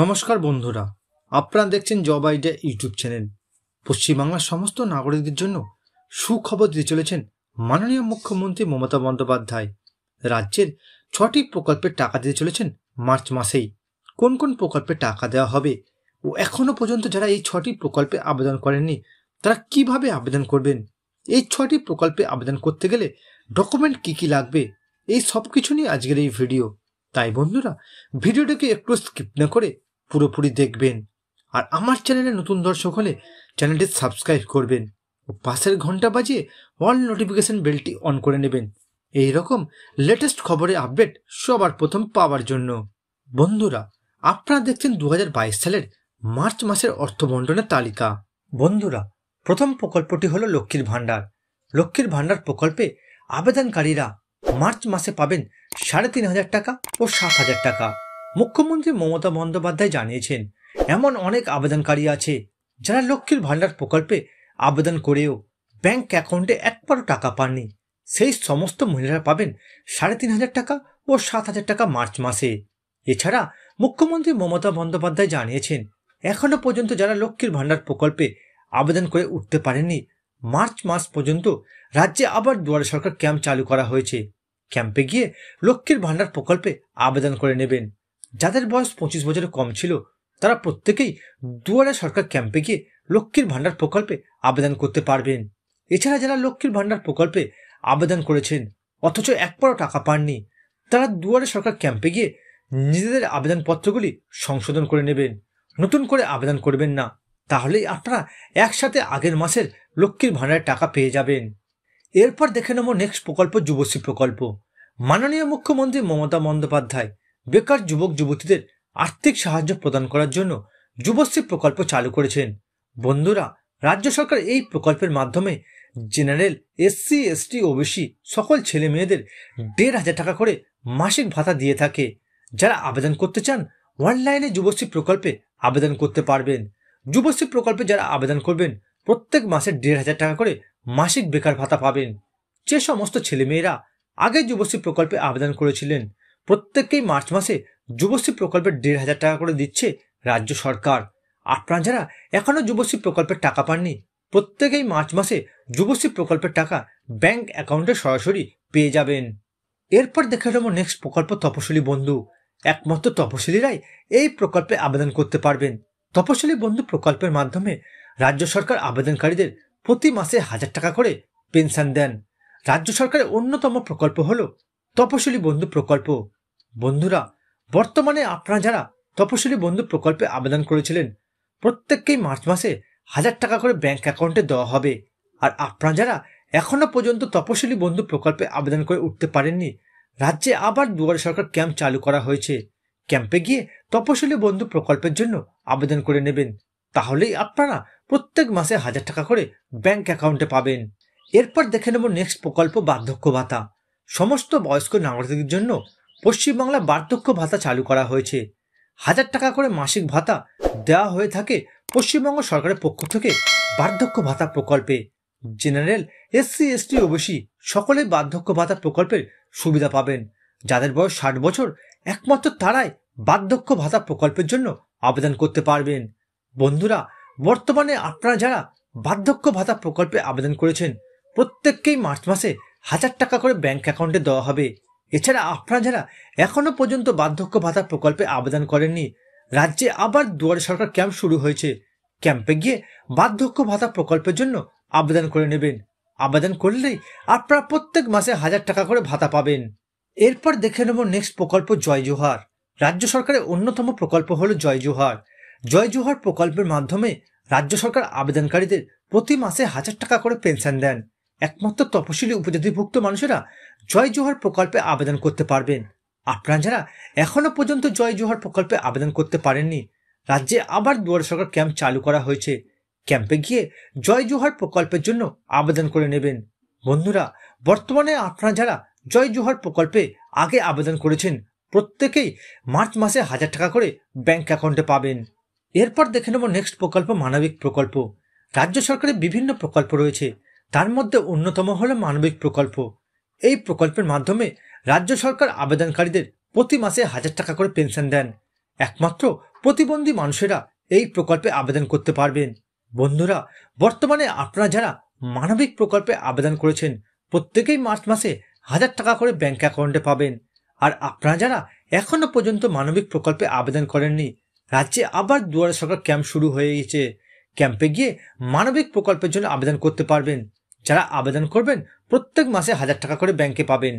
নমস্কার বন্ধুরা আপনারা দেখছেন জব আইডিয়া ইউটিউব চ্যানেল পশ্চিমবাংলার সমস্ত নাগরিকদের জন্য সুখবর দিতে চলেছেন মাননীয় মুখ্যমন্ত্রী মমতা বন্দ্যোপাধ্যায় রাজ্যের ছটি প্রকল্পের টাকা দিতে চলেছেন মার্চ মাসেই কোন কোন প্রকল্পে টাকা দেওয়া হবে ও এখনও পর্যন্ত যারা এই ছটি প্রকল্পে আবেদন করেননি তারা কিভাবে আবেদন করবেন এই ছটি প্রকল্পে আবেদন করতে গেলে ডকুমেন্ট কি কি লাগবে এই সব কিছু নিয়ে আজকের এই ভিডিও তাই বন্ধুরা ভিডিওটাকে একটু স্কিপ না করে পুরোপুরি দেখবেন আর আমার চ্যানেলে নতুন দর্শক হলে চ্যানেলটি সাবস্ক্রাইব করবেন ও পাশের ঘন্টা বাজিয়ে অল নোটিফিকেশন বেলটি অন করে নেবেন এই রকম লেটেস্ট খবরের আপডেট সবার প্রথম পাওয়ার জন্য বন্ধুরা আপনারা দেখছেন দু সালের মার্চ মাসের অর্থবন্টনের তালিকা বন্ধুরা প্রথম প্রকল্পটি হলো লক্ষ্মীর ভাণ্ডার লক্ষ্মীর ভাণ্ডার প্রকল্পে আবেদনকারীরা মার্চ মাসে পাবেন সাড়ে তিন হাজার টাকা ও সাত হাজার টাকা মুখ্যমন্ত্রী মমতা বন্দ্যোপাধ্যায় জানিয়েছেন এমন অনেক আবেদনকারী আছে যারা লক্ষ্মীর ভাণ্ডার প্রকল্পে আবেদন করেও ব্যাংক অ্যাকাউন্টে একবারও টাকা পাননি সেই সমস্ত মহিলারা পাবেন সাড়ে তিন হাজার টাকা ও সাত হাজার টাকা মার্চ মাসে এছাড়া মুখ্যমন্ত্রী মমতা বন্দ্যোপাধ্যায় জানিয়েছেন এখনও পর্যন্ত যারা লক্ষ্মীর ভাণ্ডার প্রকল্পে আবেদন করে উঠতে পারেননি মার্চ মাস পর্যন্ত রাজ্যে আবার দুয়ারে সরকার ক্যাম্প চালু করা হয়েছে ক্যাম্পে গিয়ে লক্ষ্মীর ভাণ্ডার প্রকল্পে আবেদন করে নেবেন যাদের বয়স পঁচিশ বছরের কম ছিল তারা প্রত্যেকেই দুয়ারে সরকার ক্যাম্পে গিয়ে লক্ষ্মীর ভাণ্ডার প্রকল্পে আবেদন করতে পারবেন এছাড়া যারা লক্ষ্মীর ভাণ্ডার প্রকল্পে আবেদন করেছেন অথচ একবারও টাকা পাননি তারা দুয়ারে সরকার ক্যাম্পে গিয়ে নিজেদের আবেদনপত্রগুলি সংশোধন করে নেবেন নতুন করে আবেদন করবেন না তাহলেই আপনারা একসাথে আগের মাসের লক্ষ্মীর ভাণ্ডারের টাকা পেয়ে যাবেন এরপর দেখে নেব নেক্সট প্রকল্প যুবশ্রী প্রকল্প মাননীয় মুখ্যমন্ত্রী মমতা বন্দ্যোপাধ্যায় বেকার যুবক যুবতীদের আর্থিক সাহায্য প্রদান করার জন্য যুবশ্রী প্রকল্প চালু করেছেন বন্ধুরা রাজ্য সরকার এই প্রকল্পের মাধ্যমে জেনারেল এসসি এসটি ওবিসি সকল ছেলে মেয়েদের দেড় হাজার টাকা করে মাসিক ভাতা দিয়ে থাকে যারা আবেদন করতে চান অনলাইনে যুবশ্রী প্রকল্পে আবেদন করতে পারবেন যুবশ্রী প্রকল্পে যারা আবেদন করবেন প্রত্যেক মাসে দেড় হাজার টাকা করে মাসিক বেকার ভাতা পাবেন যে সমস্ত ছেলেমেয়েরা আগে যুবশ্রী প্রকল্পে আবেদন করেছিলেন প্রত্যেককেই মার্চ মাসে যুবশ্রী প্রকল্পের দেড় হাজার টাকা করে দিচ্ছে রাজ্য সরকার আপনারা যারা এখনও যুবশ্রী প্রকল্পের টাকা পাননি প্রত্যেকেই মার্চ মাসে যুবশ্রী প্রকল্পের টাকা ব্যাংক অ্যাকাউন্টে সরাসরি পেয়ে যাবেন এরপর দেখে নেব নেক্সট প্রকল্প তপশিলি বন্ধু একমাত্র তপশিলিরাই এই প্রকল্পে আবেদন করতে পারবেন তপশিলি বন্ধু প্রকল্পের মাধ্যমে রাজ্য সরকার আবেদনকারীদের প্রতি মাসে হাজার টাকা করে পেনশন দেন রাজ্য সরকারের অন্যতম প্রকল্প হল তপশিলি বন্ধু প্রকল্প বন্ধুরা বর্তমানে আপনারা যারা তপশিলি বন্ধু প্রকল্পে আবেদন করেছিলেন প্রত্যেককেই মার্চ মাসে হাজার টাকা করে ব্যাংক অ্যাকাউন্টে দেওয়া হবে আর আপনারা যারা এখনও পর্যন্ত তপশিলি বন্ধু প্রকল্পে আবেদন করে উঠতে পারেননি রাজ্যে আবার দুয়ারে সরকার ক্যাম্প চালু করা হয়েছে ক্যাম্পে গিয়ে তপশিলি বন্ধু প্রকল্পের জন্য আবেদন করে নেবেন তাহলেই আপনারা প্রত্যেক মাসে হাজার টাকা করে ব্যাংক অ্যাকাউন্টে পাবেন এরপর দেখে নেব নেক্সট প্রকল্প বার্ধক্য ভাতা সমস্ত বয়স্ক নাগরিকদের জন্য পশ্চিমবাংলা বার্ধক্য ভাতা চালু করা হয়েছে হাজার টাকা করে মাসিক ভাতা দেওয়া হয়ে থাকে পশ্চিমবঙ্গ সরকারের পক্ষ থেকে বার্ধক্য ভাতা প্রকল্পে জেনারেল এসসি এসটি ওবিসি সকলে বার্ধক্য ভাতা প্রকল্পের সুবিধা পাবেন যাদের বয়স ষাট বছর একমাত্র তারাই বার্ধক্য ভাতা প্রকল্পের জন্য আবেদন করতে পারবেন বন্ধুরা বর্তমানে আপনারা যারা বার্ধক্য ভাতা প্রকল্পে আবেদন করেছেন প্রত্যেককেই মার্চ মাসে হাজার টাকা করে ব্যাংক অ্যাকাউন্টে দেওয়া হবে এছাড়া আপনারা যারা এখনও পর্যন্ত বার্ধক্য ভাতা প্রকল্পে আবেদন করেননি রাজ্যে আবার দুয়ারে সরকার ক্যাম্প শুরু হয়েছে ক্যাম্পে গিয়ে বার্ধক্য ভাতা প্রকল্পের জন্য আবেদন করে নেবেন আবেদন করলেই আপনারা প্রত্যেক মাসে হাজার টাকা করে ভাতা পাবেন এরপর দেখে নেব নেক্সট প্রকল্প জয় জোহার রাজ্য সরকারের অন্যতম প্রকল্প হল জয় জোহার জয় জোহার প্রকল্পের মাধ্যমে রাজ্য সরকার আবেদনকারীদের প্রতি মাসে হাজার টাকা করে পেনশন দেন একমাত্র তপশিলি উপজাতিভুক্ত মানুষেরা জয় জোহার প্রকল্পে আবেদন করতে পারবেন আপনারা যারা এখনও পর্যন্ত জয় জোহার প্রকল্পে আবেদন করতে পারেননি রাজ্যে আবার দুয়ার সরকার ক্যাম্প চালু করা হয়েছে ক্যাম্পে গিয়ে জয় জোহার প্রকল্পের জন্য আবেদন করে নেবেন বন্ধুরা বর্তমানে আপনারা যারা জয় জোহার প্রকল্পে আগে আবেদন করেছেন প্রত্যেকেই মার্চ মাসে হাজার টাকা করে ব্যাংক অ্যাকাউন্টে পাবেন এরপর দেখে নেব নেক্সট প্রকল্প মানবিক প্রকল্প রাজ্য সরকারের বিভিন্ন প্রকল্প রয়েছে তার মধ্যে অন্যতম হল মানবিক প্রকল্প এই প্রকল্পের মাধ্যমে রাজ্য সরকার আবেদনকারীদের প্রতি মাসে হাজার টাকা করে পেনশন দেন একমাত্র প্রতিবন্ধী মানুষেরা এই প্রকল্পে আবেদন করতে পারবেন বন্ধুরা বর্তমানে আপনারা যারা মানবিক প্রকল্পে আবেদন করেছেন প্রত্যেকেই মার্চ মাসে হাজার টাকা করে ব্যাংক অ্যাকাউন্টে পাবেন আর আপনারা যারা এখনও পর্যন্ত মানবিক প্রকল্পে আবেদন করেননি রাজ্যে আবার দুয়ারে সরকার ক্যাম্প শুরু হয়ে গেছে ক্যাম্পে গিয়ে মানবিক প্রকল্পের জন্য আবেদন করতে পারবেন যারা আবেদন করবেন প্রত্যেক মাসে হাজার টাকা করে ব্যাংকে পাবেন